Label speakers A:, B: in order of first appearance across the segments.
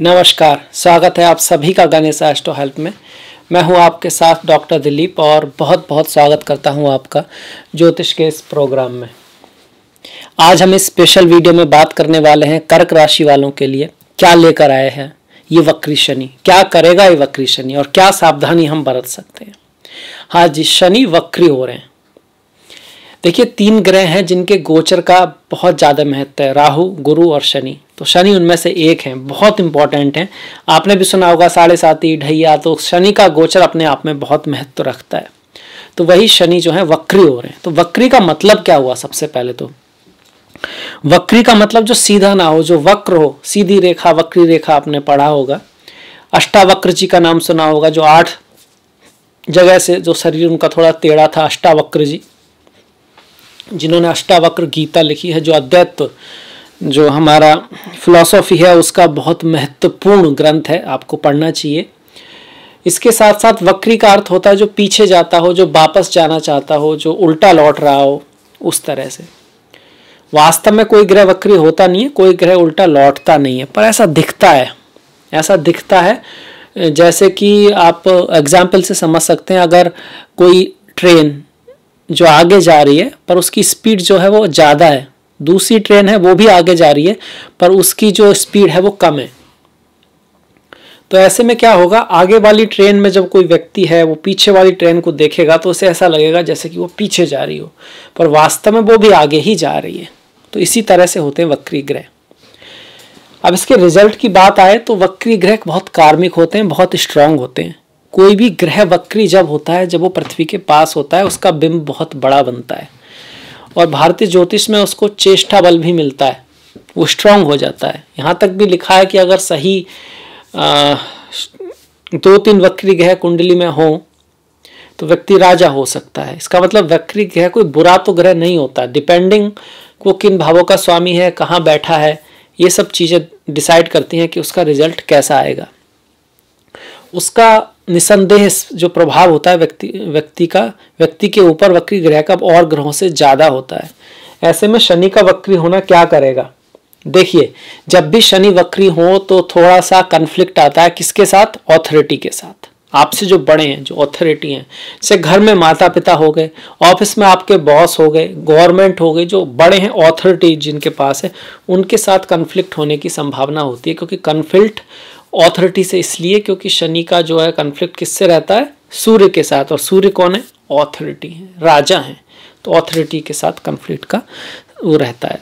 A: नमस्कार स्वागत है आप सभी का गणेश एस्टो हेल्प में मैं हूं आपके साथ डॉक्टर दिलीप और बहुत बहुत स्वागत करता हूं आपका ज्योतिष के इस प्रोग्राम में आज हम इस स्पेशल वीडियो में बात करने वाले हैं कर्क राशि वालों के लिए क्या लेकर आए हैं ये वक्री शनि क्या करेगा ये वक्री शनि और क्या सावधानी हम बरत सकते हैं हाँ जी शनि वक्री हो रहे हैं देखिए तीन ग्रह हैं जिनके गोचर का बहुत ज़्यादा महत्व है राहु गुरु और शनि तो शनि उनमें से एक हैं बहुत इंपॉर्टेंट हैं आपने भी सुना होगा साढ़े साथी ढैया तो शनि का गोचर अपने आप में बहुत महत्व रखता है तो वही शनि जो है वक्री हो रहे हैं तो वक्री का मतलब क्या हुआ सबसे पहले तो वक्री का मतलब जो सीधा ना हो जो वक्र हो सीधी रेखा वक्री रेखा आपने पढ़ा होगा अष्टावक्र जी का नाम सुना होगा जो आठ जगह से जो शरीर उनका थोड़ा टेढ़ा था अष्टावक्र जी जिन्होंने अष्टावक्र गीता लिखी है जो अद्वैत जो हमारा फिलॉसफी है उसका बहुत महत्वपूर्ण ग्रंथ है आपको पढ़ना चाहिए इसके साथ साथ वक्री का अर्थ होता है जो पीछे जाता हो जो वापस जाना चाहता हो जो उल्टा लौट रहा हो उस तरह से वास्तव में कोई ग्रह वक्री होता नहीं है कोई ग्रह उल्टा लौटता नहीं है पर ऐसा दिखता है ऐसा दिखता है जैसे कि आप एग्जाम्पल से समझ सकते हैं अगर कोई ट्रेन जो आगे जा रही है पर उसकी स्पीड जो है वो ज़्यादा है दूसरी ट्रेन है वो भी आगे जा रही है पर उसकी जो स्पीड है वो कम है तो ऐसे में क्या होगा आगे वाली ट्रेन में जब कोई व्यक्ति है वो पीछे वाली ट्रेन को देखेगा तो उसे ऐसा लगेगा जैसे कि वो पीछे जा रही हो पर वास्तव में वो भी आगे ही जा रही है तो इसी तरह से होते हैं वक्री ग्रह अब इसके रिजल्ट की बात आए तो वक्री ग्रह बहुत कार्मिक होते हैं बहुत स्ट्रांग होते हैं कोई भी ग्रह वक्री जब होता है जब वो पृथ्वी के पास होता है उसका बिंब बहुत बड़ा बनता है और भारतीय ज्योतिष में उसको चेष्टा बल भी मिलता है वो स्ट्रांग हो जाता है यहाँ तक भी लिखा है कि अगर सही आ, दो तीन वक्री ग्रह कुंडली में हो तो व्यक्ति राजा हो सकता है इसका मतलब वक्री ग्रह कोई बुरा तो ग्रह नहीं होता डिपेंडिंग वो किन भावों का स्वामी है कहाँ बैठा है ये सब चीज़ें डिसाइड करती हैं कि उसका रिजल्ट कैसा आएगा उसका निसंदेह जो प्रभाव होता है व्यक्ति व्यक्ति का व्यक्ति के ऊपर वक्री ग्रह का और ग्रहों से ज़्यादा होता है ऐसे में शनि का वक्री होना क्या करेगा देखिए जब भी शनि वक्री हो तो थोड़ा सा कन्फ्लिक्ट आता है किसके साथ ऑथोरिटी के साथ आपसे जो बड़े हैं जो ऑथोरिटी हैं जैसे घर में माता पिता हो गए ऑफिस में आपके बॉस हो गए गवर्नमेंट हो गई जो बड़े हैं ऑथोरिटी जिनके पास है उनके साथ कन्फ्लिक्ट होने की संभावना होती है क्योंकि कन्फ्लिक्ट ऑथोरिटी से इसलिए क्योंकि शनि का जो है कन्फ्लिक्ट किससे रहता है सूर्य के साथ और सूर्य कौन है ऑथोरिटी है राजा हैं तो ऑथोरिटी के साथ कन्फ्लिक्ट का वो रहता है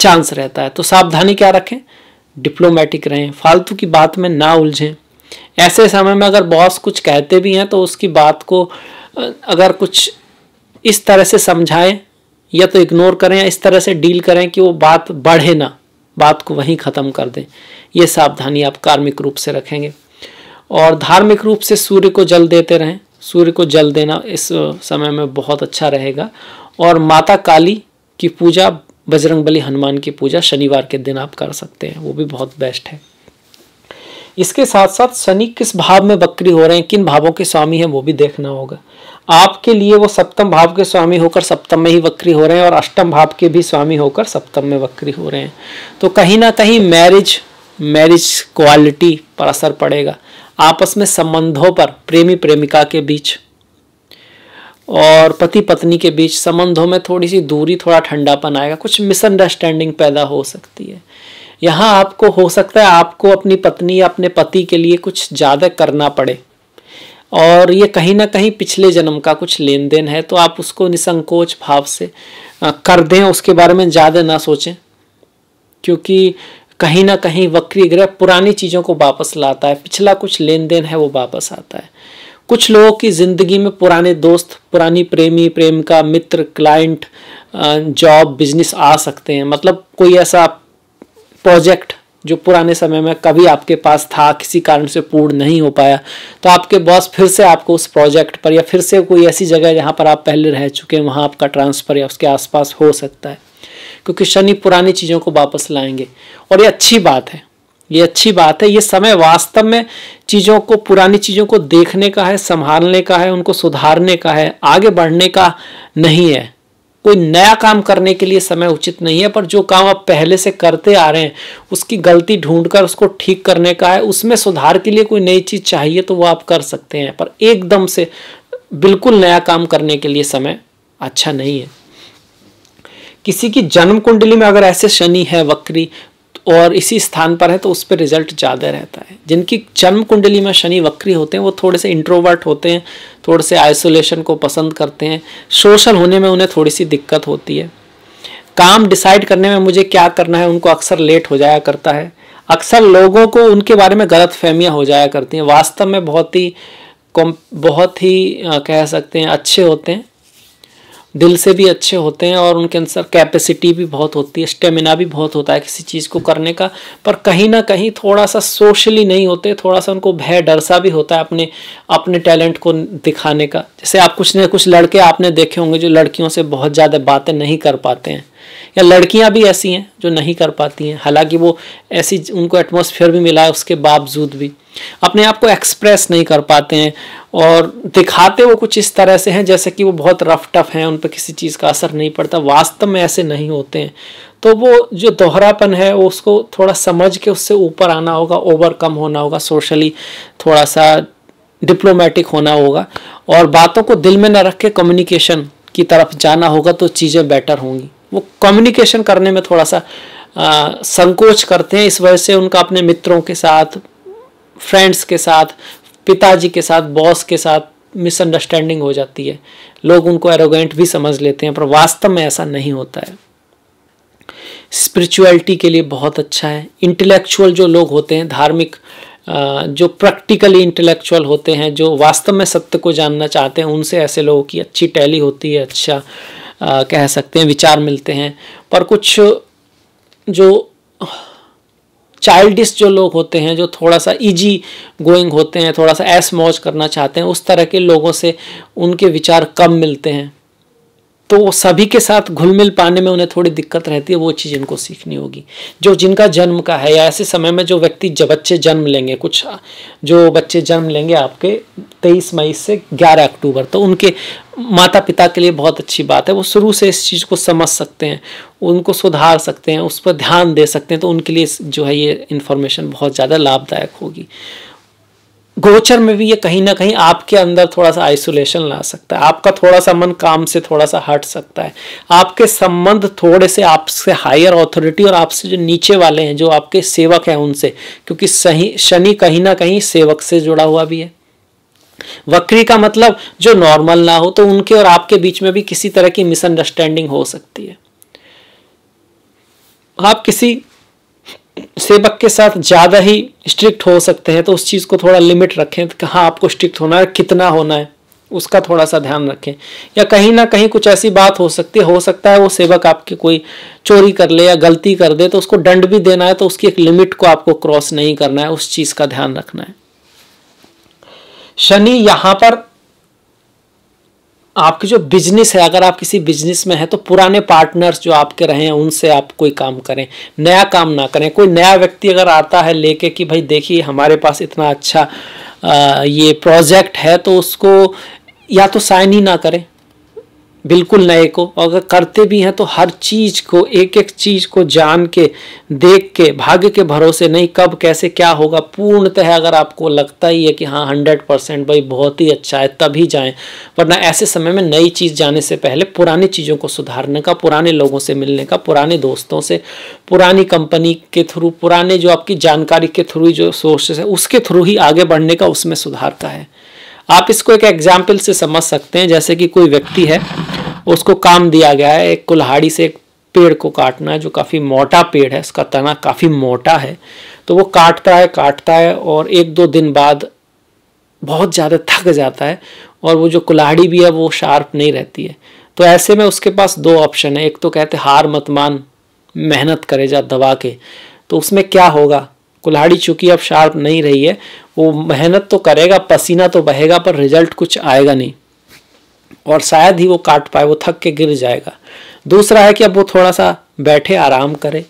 A: चांस रहता है तो सावधानी क्या रखें डिप्लोमेटिक रहें फालतू की बात में ना उलझें ऐसे समय में अगर बॉस कुछ कहते भी हैं तो उसकी बात को अगर कुछ इस तरह से समझाएं या तो इग्नोर करें या इस तरह से डील करें कि वो बात बढ़े ना बात को वहीं ख़त्म कर दें ये सावधानी आप कार्मिक रूप से रखेंगे और धार्मिक रूप से सूर्य को जल देते रहें सूर्य को जल देना इस समय में बहुत अच्छा रहेगा और माता काली की पूजा बजरंग बली हनुमान की पूजा शनिवार के दिन आप कर सकते हैं वो भी बहुत बेस्ट है इसके साथ साथ शनि किस भाव में बकरी हो रहे हैं किन भावों के स्वामी हैं वो भी देखना होगा आपके लिए वो सप्तम भाव के स्वामी होकर सप्तम में ही वक्री हो रहे हैं और अष्टम भाव के भी स्वामी होकर सप्तम में वक्री हो रहे हैं तो कहीं ना कहीं मैरिज मैरिज क्वालिटी पर असर पड़ेगा आपस में संबंधों पर प्रेमी प्रेमिका के बीच और पति पत्नी के बीच संबंधों में थोड़ी सी दूरी थोड़ा ठंडापन आएगा कुछ मिसअंडरस्टैंडिंग पैदा हो सकती है यहाँ आपको हो सकता है आपको अपनी पत्नी या अपने पति के लिए कुछ ज़्यादा करना पड़े और ये कहीं ना कहीं पिछले जन्म का कुछ लेन देन है तो आप उसको निसंकोच भाव से कर दें उसके बारे में ज़्यादा ना सोचें क्योंकि कहीं ना कहीं वक्री ग्रह पुरानी चीज़ों को वापस लाता है पिछला कुछ लेन देन है वो वापस आता है कुछ लोगों की ज़िंदगी में पुराने दोस्त पुरानी प्रेमी प्रेम का मित्र क्लाइंट जॉब बिजनेस आ सकते हैं मतलब कोई ऐसा प्रोजेक्ट जो पुराने समय में कभी आपके पास था किसी कारण से पूर्ण नहीं हो पाया तो आपके बॉस फिर से आपको उस प्रोजेक्ट पर या फिर से कोई ऐसी जगह जहाँ पर आप पहले रह चुके हैं वहाँ आपका ट्रांसफ़र या उसके आसपास हो सकता है क्योंकि शनि पुरानी चीज़ों को वापस लाएंगे और ये अच्छी बात है ये अच्छी बात है ये समय वास्तव में चीज़ों को पुरानी चीज़ों को देखने का है संभालने का है उनको सुधारने का है आगे बढ़ने का नहीं है कोई नया काम करने के लिए समय उचित नहीं है पर जो काम आप पहले से करते आ रहे हैं उसकी गलती ढूंढकर उसको ठीक करने का है उसमें सुधार के लिए कोई नई चीज़ चाहिए तो वो आप कर सकते हैं पर एकदम से बिल्कुल नया काम करने के लिए समय अच्छा नहीं है किसी की जन्म कुंडली में अगर ऐसे शनि है वक्री और इसी स्थान पर है तो उस पर रिजल्ट ज़्यादा रहता है जिनकी जन्म कुंडली में शनि वक्री होते हैं वो थोड़े से इंट्रोवर्ट होते हैं थोड़े से आइसोलेशन को पसंद करते हैं सोशल होने में उन्हें थोड़ी सी दिक्कत होती है काम डिसाइड करने में मुझे क्या करना है उनको अक्सर लेट हो जाया करता है अक्सर लोगों को उनके बारे में गलत फहमियाँ हो जाया करती हैं वास्तव में बहुत ही बहुत ही कह सकते हैं अच्छे होते हैं दिल से भी अच्छे होते हैं और उनके अंदर कैपेसिटी भी बहुत होती है स्टेमिना भी बहुत होता है किसी चीज़ को करने का पर कहीं ना कहीं थोड़ा सा सोशली नहीं होते थोड़ा सा उनको भय डर सा भी होता है अपने अपने टैलेंट को दिखाने का जैसे आप कुछ न कुछ लड़के आपने देखे होंगे जो लड़कियों से बहुत ज़्यादा बातें नहीं कर पाते हैं या लड़कियां भी ऐसी हैं जो नहीं कर पाती हैं हालांकि वो ऐसी उनको एटमोसफियर भी मिला है उसके बावजूद भी अपने आप को एक्सप्रेस नहीं कर पाते हैं और दिखाते वो कुछ इस तरह से हैं जैसे कि वो बहुत रफ टफ हैं उन पर किसी चीज़ का असर नहीं पड़ता वास्तव में ऐसे नहीं होते हैं तो वो जो दोहरापन है वो उसको थोड़ा समझ के उससे ऊपर आना होगा ओवरकम होना होगा सोशली थोड़ा सा डिप्लोमेटिक होना होगा और बातों को दिल में न रख के कम्युनिकेशन की तरफ जाना होगा तो चीज़ें बेटर होंगी वो कम्युनिकेशन करने में थोड़ा सा आ, संकोच करते हैं इस वजह से उनका अपने मित्रों के साथ फ्रेंड्स के साथ पिताजी के साथ बॉस के साथ मिसअंडरस्टैंडिंग हो जाती है लोग उनको एरोगेंट भी समझ लेते हैं पर वास्तव में ऐसा नहीं होता है स्पिरिचुअलिटी के लिए बहुत अच्छा है इंटेलेक्चुअल जो लोग होते हैं धार्मिक जो प्रैक्टिकली इंटेलेक्चुअल होते हैं जो वास्तव में सत्य को जानना चाहते हैं उनसे ऐसे लोगों की अच्छी टैली होती है अच्छा आ, कह सकते हैं विचार मिलते हैं पर कुछ जो चाइल्डिस जो लोग होते हैं जो थोड़ा सा इजी गोइंग होते हैं थोड़ा सा ऐस मौज करना चाहते हैं उस तरह के लोगों से उनके विचार कम मिलते हैं तो सभी के साथ घुल मिल पाने में उन्हें थोड़ी दिक्कत रहती है वो चीज़ इनको सीखनी होगी जो जिनका जन्म का है या ऐसे समय में जो व्यक्ति जब बच्चे जन्म लेंगे कुछ जो बच्चे जन्म लेंगे आपके तेईस मई से ग्यारह अक्टूबर तो उनके माता पिता के लिए बहुत अच्छी बात है वो शुरू से इस चीज़ को समझ सकते हैं उनको सुधार सकते हैं उस पर ध्यान दे सकते हैं तो उनके लिए जो है ये इन्फॉर्मेशन बहुत ज़्यादा लाभदायक होगी गोचर में भी ये कहीं ना कहीं आपके अंदर थोड़ा सा आइसोलेशन ला सकता है आपका थोड़ा सा मन काम से थोड़ा सा हट सकता है आपके संबंध थोड़े से आपसे हायर ऑथोरिटी और आपसे जो नीचे वाले हैं जो आपके सेवक हैं उनसे क्योंकि सही शनि कहीं ना कहीं सेवक से जुड़ा हुआ भी है वक्री का मतलब जो नॉर्मल ना हो तो उनके और आपके बीच में भी किसी तरह की मिसअंडरस्टैंडिंग हो सकती है आप किसी सेवक के साथ ज़्यादा ही स्ट्रिक्ट हो सकते हैं तो उस चीज़ को थोड़ा लिमिट रखें तो कहाँ आपको स्ट्रिक्ट होना है कितना होना है उसका थोड़ा सा ध्यान रखें या कहीं ना कहीं कुछ ऐसी बात हो सकती है हो सकता है वो सेवक आपकी कोई चोरी कर ले या गलती कर दे तो उसको दंड भी देना है तो उसकी एक लिमिट को आपको क्रॉस नहीं करना है उस चीज़ का ध्यान रखना है शनि यहां पर आपके जो बिजनेस है अगर आप किसी बिजनेस में हैं तो पुराने पार्टनर्स जो आपके रहे हैं उनसे आप कोई काम करें नया काम ना करें कोई नया व्यक्ति अगर आता है लेके कि भाई देखिए हमारे पास इतना अच्छा आ, ये प्रोजेक्ट है तो उसको या तो साइन ही ना करें बिल्कुल नए को अगर करते भी हैं तो हर चीज़ को एक एक चीज़ को जान के देख के भाग्य के भरोसे नहीं कब कैसे क्या होगा पूर्णतः अगर आपको लगता ही है कि हाँ हंड्रेड परसेंट भाई बहुत ही अच्छा है तभी जाएं वरना ऐसे समय में नई चीज़ जाने से पहले पुरानी चीज़ों को सुधारने का पुराने लोगों से मिलने का पुराने दोस्तों से पुरानी कंपनी के थ्रू पुराने जो आपकी जानकारी के थ्रू जो सोर्सेस है उसके थ्रू ही आगे बढ़ने का उसमें सुधार का है आप इसको एक एग्जाम्पल से समझ सकते हैं जैसे कि कोई व्यक्ति है उसको काम दिया गया है एक कुल्हाड़ी से एक पेड़ को काटना है जो काफ़ी मोटा पेड़ है उसका तना काफ़ी मोटा है तो वो काटता है काटता है और एक दो दिन बाद बहुत ज़्यादा थक जाता है और वो जो कुल्हाड़ी भी है वो शार्प नहीं रहती है तो ऐसे में उसके पास दो ऑप्शन है एक तो कहते हार मत मान मेहनत करे जा दबा के तो उसमें क्या होगा कुल्हाड़ी चूंकि अब शार्प नहीं रही है वो मेहनत तो करेगा पसीना तो बहेगा पर रिजल्ट कुछ आएगा नहीं और शायद ही वो काट पाए वो थक के गिर जाएगा दूसरा है कि अब वो थोड़ा सा बैठे आराम करे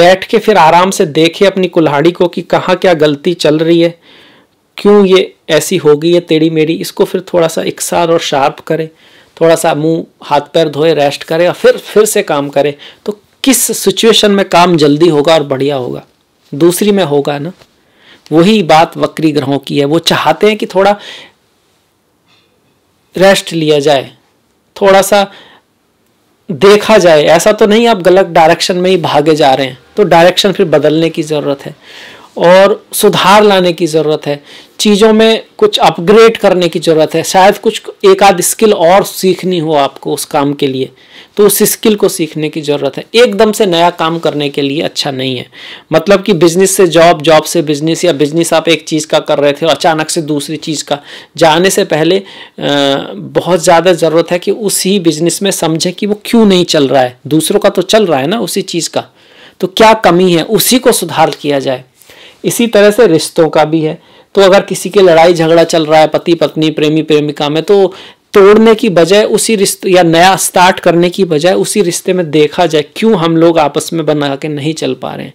A: बैठ के फिर आराम से देखे अपनी कुल्हाड़ी को कि कहाँ क्या गलती चल रही है क्यों ये ऐसी हो गई है टेढ़ी मेढ़ी इसको फिर थोड़ा सा इकसार और शार्प करे थोड़ा सा मुंह हाथ पैर धोए रेस्ट करे और फिर फिर से काम करे तो किस सिचुएशन में काम जल्दी होगा और बढ़िया होगा दूसरी में होगा ना वही बात वक्री ग्रहों की है वो चाहते हैं कि थोड़ा रेस्ट लिया जाए थोड़ा सा देखा जाए ऐसा तो नहीं आप गलत डायरेक्शन में ही भागे जा रहे हैं तो डायरेक्शन फिर बदलने की ज़रूरत है और सुधार लाने की ज़रूरत है चीज़ों में कुछ अपग्रेड करने की ज़रूरत है शायद कुछ एक आध स्किल और सीखनी हो आपको उस काम के लिए तो उस स्किल को सीखने की ज़रूरत है एकदम से नया काम करने के लिए अच्छा नहीं है मतलब कि बिजनेस से जॉब जॉब से बिजनेस या बिजनेस आप एक चीज़ का कर रहे थे और अचानक से दूसरी चीज़ का जाने से पहले बहुत ज़्यादा ज़रूरत है कि उसी बिजनेस में समझें कि वो क्यों नहीं चल रहा है दूसरों का तो चल रहा है ना उसी चीज़ का तो क्या कमी है उसी को सुधार किया जाए इसी तरह से रिश्तों का भी है तो अगर किसी के लड़ाई झगड़ा चल रहा है पति पत्नी प्रेमी प्रेमिका में तो तोड़ने की बजाय उसी रिश्ते या नया स्टार्ट करने की बजाय उसी रिश्ते में देखा जाए क्यों हम लोग आपस में बना के नहीं चल पा रहे हैं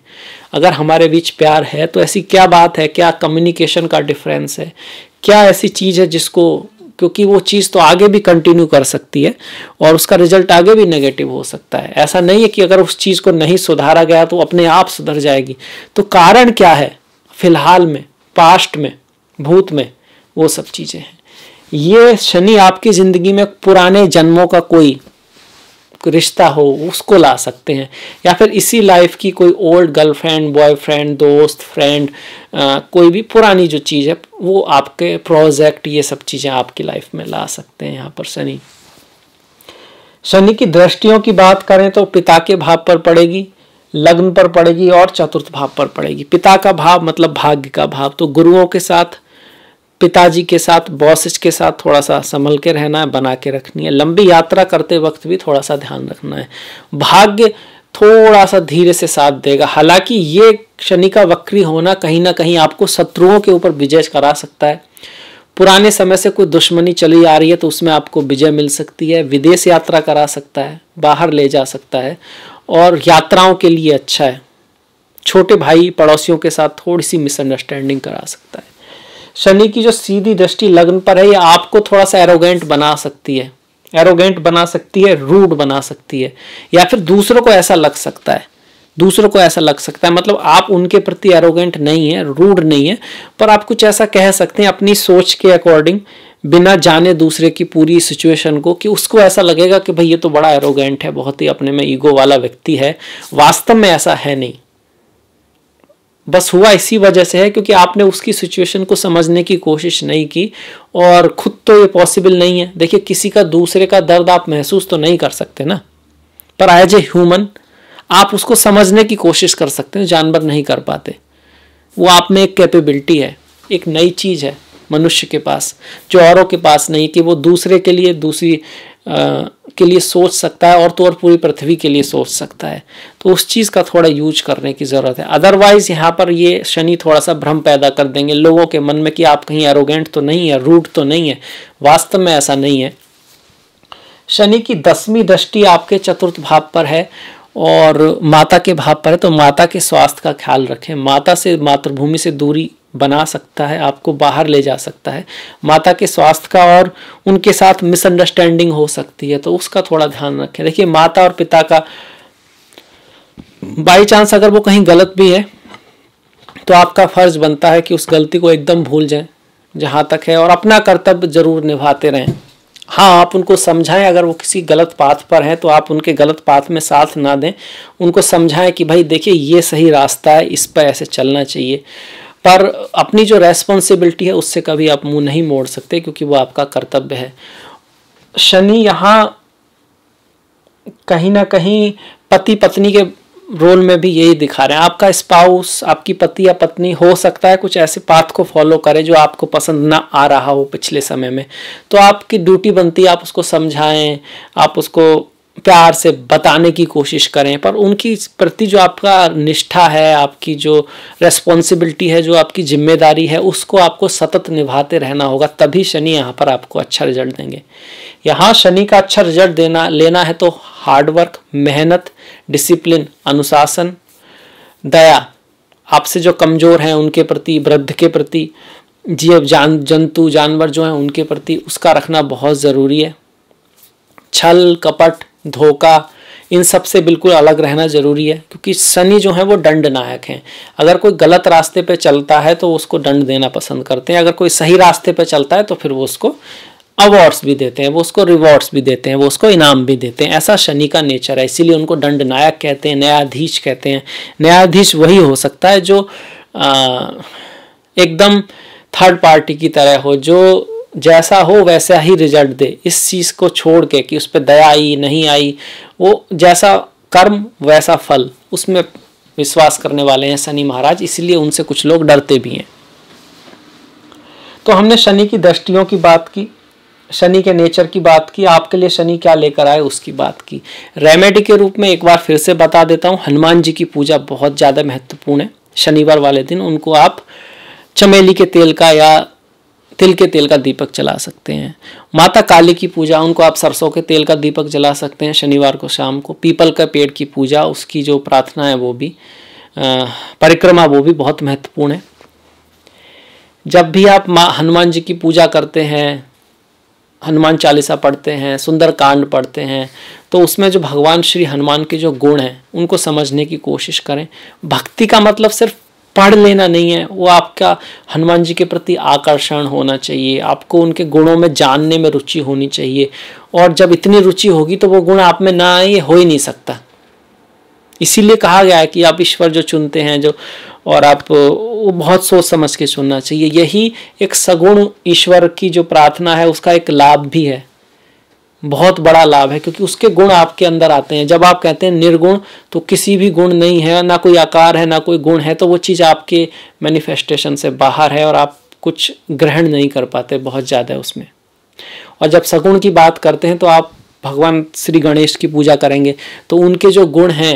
A: अगर हमारे बीच प्यार है तो ऐसी क्या बात है क्या कम्युनिकेशन का डिफरेंस है क्या ऐसी चीज़ है जिसको क्योंकि वो चीज़ तो आगे भी कंटिन्यू कर सकती है और उसका रिजल्ट आगे भी नेगेटिव हो सकता है ऐसा नहीं है कि अगर उस चीज़ को नहीं सुधारा गया तो अपने आप सुधर जाएगी तो कारण क्या है फिलहाल में पास्ट में भूत में वो सब चीज़ें हैं ये शनि आपकी ज़िंदगी में पुराने जन्मों का कोई रिश्ता हो उसको ला सकते हैं या फिर इसी लाइफ की कोई ओल्ड गर्लफ्रेंड बॉयफ्रेंड दोस्त फ्रेंड कोई भी पुरानी जो चीज़ है वो आपके प्रोजेक्ट ये सब चीज़ें आपकी लाइफ में ला सकते हैं यहाँ पर शनि शनि की दृष्टियों की बात करें तो पिता के भाव पर पड़ेगी लग्न पर पड़ेगी और चतुर्थ भाव पर पड़ेगी पिता का भाव मतलब भाग्य का भाव तो गुरुओं के साथ पिताजी के साथ बॉसेस के साथ थोड़ा सा संभल के रहना है बना के रखनी है लंबी यात्रा करते वक्त भी थोड़ा सा ध्यान रखना है भाग्य थोड़ा सा धीरे से साथ देगा हालांकि ये शनि का वक्री होना कहीं ना कहीं आपको शत्रुओं के ऊपर विजय करा सकता है पुराने समय से कोई दुश्मनी चली आ रही है तो उसमें आपको विजय मिल सकती है विदेश यात्रा करा सकता है बाहर ले जा सकता है और यात्राओं के लिए अच्छा है छोटे भाई पड़ोसियों के साथ थोड़ी सी मिसअंडरस्टैंडिंग करा सकता है शनि की जो सीधी दृष्टि लग्न पर है ये आपको थोड़ा सा एरोगेंट बना सकती है एरोगेंट बना सकती है रूड बना सकती है या फिर दूसरों को ऐसा लग सकता है दूसरों को ऐसा लग सकता है मतलब आप उनके प्रति एरोगेंट नहीं है रूड नहीं है पर आप कुछ ऐसा कह सकते हैं अपनी सोच के अकॉर्डिंग बिना जाने दूसरे की पूरी सिचुएशन को कि उसको ऐसा लगेगा कि भाई ये तो बड़ा एरोगेंट है बहुत ही अपने में ईगो वाला व्यक्ति है वास्तव में ऐसा है नहीं बस हुआ इसी वजह से है क्योंकि आपने उसकी सिचुएशन को समझने की कोशिश नहीं की और खुद तो ये पॉसिबल नहीं है देखिए किसी का दूसरे का दर्द आप महसूस तो नहीं कर सकते ना पर एज ए ह्यूमन आप उसको समझने की कोशिश कर सकते हैं जानवर नहीं कर पाते वो आप में एक कैपेबिलिटी है एक नई चीज़ है मनुष्य के पास जो औरों के पास नहीं कि वो दूसरे के लिए दूसरी आ, के लिए सोच सकता है और तो और पूरी पृथ्वी के लिए सोच सकता है तो उस चीज़ का थोड़ा यूज करने की ज़रूरत है अदरवाइज़ यहाँ पर ये शनि थोड़ा सा भ्रम पैदा कर देंगे लोगों के मन में कि आप कहीं एरोगेंट तो नहीं है रूट तो नहीं है वास्तव में ऐसा नहीं है शनि की दसवीं दृष्टि आपके चतुर्थ भाव पर है और माता के भाव पर है तो माता के स्वास्थ्य का ख्याल रखें माता से मातृभूमि से दूरी बना सकता है आपको बाहर ले जा सकता है माता के स्वास्थ्य का और उनके साथ मिसअंडरस्टैंडिंग हो सकती है तो उसका थोड़ा ध्यान रखें देखिए माता और पिता का बाई चांस अगर वो कहीं गलत भी है तो आपका फर्ज बनता है कि उस गलती को एकदम भूल जाएं जहां तक है और अपना कर्तव्य जरूर निभाते रहें हाँ आप उनको समझाएं अगर वो किसी गलत पाथ पर हैं तो आप उनके गलत पाथ में साथ ना दें उनको समझाएं कि भाई देखिए ये सही रास्ता है इस पर ऐसे चलना चाहिए पर अपनी जो रेस्पॉन्सिबिलिटी है उससे कभी आप मुंह नहीं मोड़ सकते क्योंकि वो आपका कर्तव्य है शनि यहाँ कहीं ना कहीं पति पत्नी के रोल में भी यही दिखा रहे हैं आपका स्पाउस आपकी पति या पत्नी हो सकता है कुछ ऐसे पाथ को फॉलो करें जो आपको पसंद ना आ रहा हो पिछले समय में तो आपकी ड्यूटी बनती है आप उसको समझाएं आप उसको प्यार से बताने की कोशिश करें पर उनकी प्रति जो आपका निष्ठा है आपकी जो रेस्पॉन्सिबिलिटी है जो आपकी जिम्मेदारी है उसको आपको सतत निभाते रहना होगा तभी शनि यहाँ पर आपको अच्छा रिजल्ट देंगे यहाँ शनि का अच्छा रिजल्ट देना लेना है तो हार्डवर्क मेहनत डिसिप्लिन अनुशासन दया आपसे जो कमज़ोर हैं उनके प्रति वृद्ध के प्रति जीव जान जंतु जानवर जो हैं उनके प्रति उसका रखना बहुत ज़रूरी है छल कपट धोखा इन सब से बिल्कुल अलग रहना ज़रूरी है क्योंकि शनि जो है वो दंड नायक हैं अगर कोई गलत रास्ते पे चलता है तो उसको दंड देना पसंद करते हैं अगर कोई सही रास्ते पे चलता है तो फिर वो उसको अवार्ड्स भी देते हैं वो उसको रिवॉर्ड्स भी देते हैं वो उसको इनाम भी देते हैं ऐसा शनि का नेचर है इसीलिए उनको दंड नायक कहते हैं न्यायाधीश कहते हैं न्यायाधीश वही हो सकता है जो आ, एकदम थर्ड पार्टी की तरह हो जो जैसा हो वैसा ही रिजल्ट दे इस चीज़ को छोड़ के कि उस पर दया आई नहीं आई वो जैसा कर्म वैसा फल उसमें विश्वास करने वाले हैं शनि महाराज इसलिए उनसे कुछ लोग डरते भी हैं तो हमने शनि की दृष्टियों की बात की शनि के नेचर की बात की आपके लिए शनि क्या लेकर आए उसकी बात की रेमेडी के रूप में एक बार फिर से बता देता हूँ हनुमान जी की पूजा बहुत ज़्यादा महत्वपूर्ण है शनिवार वाले दिन उनको आप चमेली के तेल का या तिल के तेल का दीपक जला सकते हैं माता काली की पूजा उनको आप सरसों के तेल का दीपक जला सकते हैं शनिवार को शाम को पीपल का पेड़ की पूजा उसकी जो प्रार्थना है वो भी परिक्रमा वो भी बहुत महत्वपूर्ण है जब भी आप माँ हनुमान जी की पूजा करते हैं हनुमान चालीसा पढ़ते हैं सुंदर कांड पढ़ते हैं तो उसमें जो भगवान श्री हनुमान के जो गुण हैं उनको समझने की कोशिश करें भक्ति का मतलब सिर्फ पढ़ लेना नहीं है वो आपका हनुमान जी के प्रति आकर्षण होना चाहिए आपको उनके गुणों में जानने में रुचि होनी चाहिए और जब इतनी रुचि होगी तो वो गुण आप में ना आए हो ही नहीं सकता इसीलिए कहा गया है कि आप ईश्वर जो चुनते हैं जो और आप वो बहुत सोच समझ के चुनना चाहिए यही एक सगुण ईश्वर की जो प्रार्थना है उसका एक लाभ भी है बहुत बड़ा लाभ है क्योंकि उसके गुण आपके अंदर आते हैं जब आप कहते हैं निर्गुण तो किसी भी गुण नहीं है ना कोई आकार है ना कोई गुण है तो वो चीज़ आपके मैनिफेस्टेशन से बाहर है और आप कुछ ग्रहण नहीं कर पाते बहुत ज़्यादा उसमें और जब सगुण की बात करते हैं तो आप भगवान श्री गणेश की पूजा करेंगे तो उनके जो गुण हैं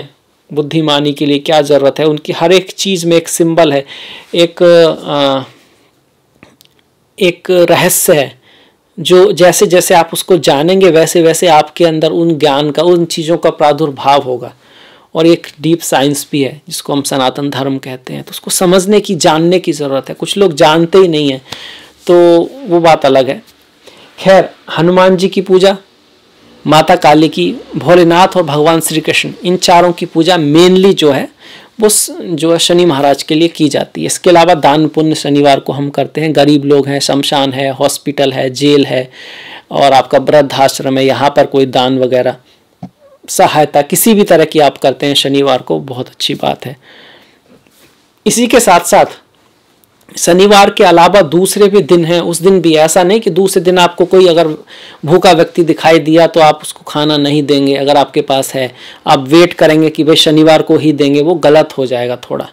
A: बुद्धिमानी के लिए क्या ज़रूरत है उनकी हर एक चीज़ में एक सिंबल है एक आ, एक रहस्य है जो जैसे जैसे आप उसको जानेंगे वैसे वैसे आपके अंदर उन ज्ञान का उन चीज़ों का प्रादुर्भाव होगा और एक डीप साइंस भी है जिसको हम सनातन धर्म कहते हैं तो उसको समझने की जानने की ज़रूरत है कुछ लोग जानते ही नहीं हैं तो वो बात अलग है खैर हनुमान जी की पूजा माता काली की भोलेनाथ और भगवान श्री कृष्ण इन चारों की पूजा मेनली जो है वो जो है शनि महाराज के लिए की जाती है इसके अलावा दान पुण्य शनिवार को हम करते हैं गरीब लोग हैं शमशान है हॉस्पिटल है जेल है और आपका वृद्धाश्रम है यहाँ पर कोई दान वगैरह सहायता किसी भी तरह की आप करते हैं शनिवार को बहुत अच्छी बात है इसी के साथ साथ शनिवार के अलावा दूसरे भी दिन हैं उस दिन भी ऐसा नहीं कि दूसरे दिन आपको कोई अगर भूखा व्यक्ति दिखाई दिया तो आप उसको खाना नहीं देंगे अगर आपके पास है आप वेट करेंगे कि भाई शनिवार को ही देंगे वो गलत हो जाएगा थोड़ा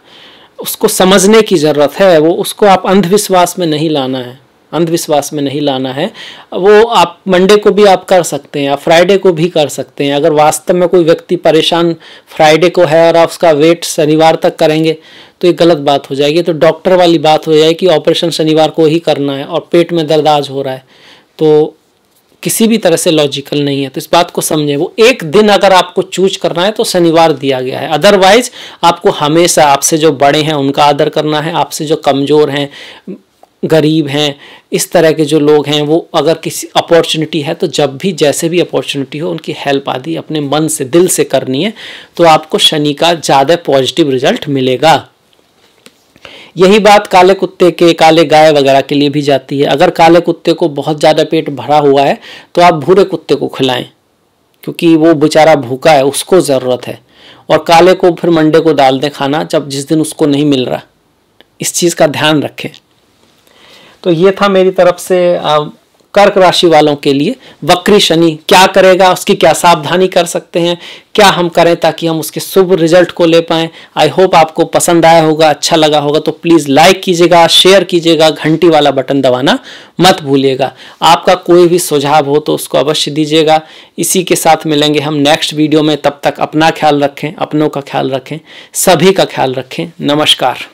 A: उसको समझने की ज़रूरत है वो उसको आप अंधविश्वास में नहीं लाना है अंधविश्वास में नहीं लाना है वो आप मंडे को भी आप कर सकते हैं आप फ्राइडे को भी कर सकते हैं अगर वास्तव में कोई व्यक्ति परेशान फ्राइडे को है और आप उसका वेट शनिवार तक करेंगे तो ये गलत बात हो जाएगी तो डॉक्टर वाली बात हो जाएगी कि ऑपरेशन शनिवार को ही करना है और पेट में दर्द आज हो रहा है तो किसी भी तरह से लॉजिकल नहीं है तो इस बात को समझें वो एक दिन अगर आपको चूज करना है तो शनिवार दिया गया है अदरवाइज आपको हमेशा आपसे जो बड़े हैं उनका आदर करना है आपसे जो कमज़ोर हैं गरीब हैं इस तरह के जो लोग हैं वो अगर किसी अपॉर्चुनिटी है तो जब भी जैसे भी अपॉर्चुनिटी हो उनकी हेल्प आदि अपने मन से दिल से करनी है तो आपको शनि का ज़्यादा पॉजिटिव रिजल्ट मिलेगा यही बात काले कुत्ते के काले गाय वगैरह के लिए भी जाती है अगर काले कुत्ते को बहुत ज़्यादा पेट भरा हुआ है तो आप भूरे कुत्ते को खिलाएं क्योंकि वो बेचारा भूखा है उसको ज़रूरत है और काले को फिर मंडे को डाल दें खाना जब जिस दिन उसको नहीं मिल रहा इस चीज़ का ध्यान रखें तो ये था मेरी तरफ से कर्क राशि वालों के लिए वक्री शनि क्या करेगा उसकी क्या सावधानी कर सकते हैं क्या हम करें ताकि हम उसके शुभ रिजल्ट को ले पाएं आई होप आपको पसंद आया होगा अच्छा लगा होगा तो प्लीज़ लाइक कीजिएगा शेयर कीजिएगा घंटी वाला बटन दबाना मत भूलिएगा आपका कोई भी सुझाव हो तो उसको अवश्य दीजिएगा इसी के साथ मिलेंगे हम नेक्स्ट वीडियो में तब तक अपना ख्याल रखें अपनों का ख्याल रखें सभी का ख्याल रखें नमस्कार